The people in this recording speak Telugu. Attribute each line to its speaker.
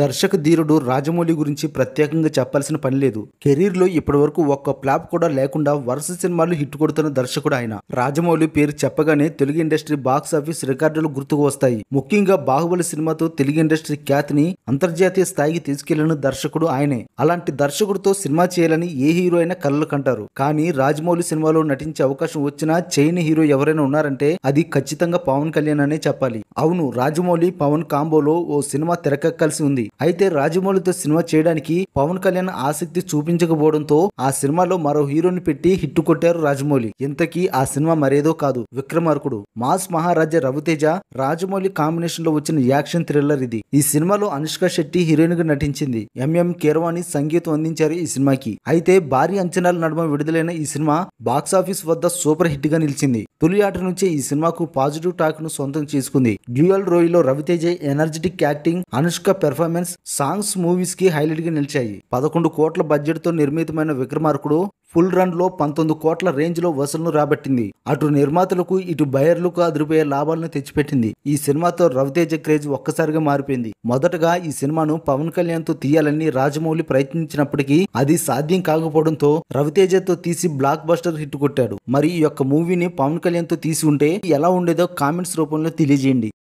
Speaker 1: దర్శక ధీరుడు రాజమౌళి గురించి ప్రత్యేకంగా చెప్పాల్సిన పని లేదు కెరీర్ ఇప్పటి ఇప్పటివరకు ఒక్క ఫ్లాప్ కూడా లేకుండా వరుస సినిమాలు హిట్ కొడుతున్న దర్శకుడు ఆయన రాజమౌళి పేరు చెప్పగానే తెలుగు ఇండస్ట్రీ బాక్స్ ఆఫీస్ రికార్డులు గుర్తుకు వస్తాయి ముఖ్యంగా బాహుబలి సినిమాతో తెలుగు ఇండస్ట్రీ ఖ్యాతిని అంతర్జాతీయ స్థాయికి తీసుకెళ్లిన దర్శకుడు ఆయనే అలాంటి దర్శకుడితో సినిమా చేయాలని ఏ హీరో అయినా కళ్ళు కంటారు కానీ రాజమౌళి సినిమాలో నటించే అవకాశం వచ్చినా చైన హీరో ఎవరైనా ఉన్నారంటే అది ఖచ్చితంగా పవన్ కళ్యాణ్ అనే చెప్పాలి అవును రాజమౌళి పవన్ కాంబోలో ఓ సినిమా తెరకెక్కాల్సి ఉంది అయితే రాజమౌళితో సినిమా చేయడానికి పవన్ కళ్యాణ్ ఆసక్తి చూపించకపోవడంతో ఆ సినిమాలో మరో హీరోని పెట్టి హిట్ కొట్టారు రాజమౌళి ఇంతకీ ఆ సినిమా మరేదో కాదు విక్రమార్కుడు మాస్ మహారాజా రవితేజ రాజమౌళి కాంబినేషన్ లో వచ్చిన యాక్షన్ థ్రిల్లర్ ఇది ఈ సినిమాలో అనుష్క శెట్టి హీరోయిన్ గా నటించింది ఎంఎం కేర్వాణి సంగీతం అందించారు ఈ సినిమాకి అయితే భారీ అంచనాల నడుమ విడుదలైన ఈ సినిమా బాక్సాఫీస్ వద్ద సూపర్ హిట్ గా నిలిచింది తొలి ఆట నుంచే ఈ సినిమాకు పాజిటివ్ టాక్ ను సొంతం చేసుకుంది డ్యూయల్ రోయిలో Ravi Teja energetic acting Anushka performance performance songs movies కి హైలైట్ గా నిలిచాయి పదకొండు కోట్ల బడ్జెట్ తో నిర్మితమైన విక్రమార్కుడు ఫుల్ రన్ లో పంతొమ్మిది కోట్ల రేంజ్ లో వసూలు రాబట్టింది అటు నిర్మాతలకు ఇటు బయర్లకు అదిరిపోయే లాభాలను తెచ్చిపెట్టింది ఈ సినిమాతో రవితేజ క్రేజ్ ఒక్కసారిగా మారిపోయింది మొదటగా ఈ సినిమాను పవన్ కళ్యాణ్ తో తీయాలని రాజమౌళి ప్రయత్నించినప్పటికీ అది సాధ్యం కాకపోవడంతో రవితేజతో తీసి బ్లాక్ బస్టర్ హిట్ కొట్టాడు మరి ఈ యొక్క మూవీని పవన్ కళ్యాణ్ తో తీసి ఉంటే ఎలా ఉండేదో కామెంట్స్ రూపంలో తెలియజేయండి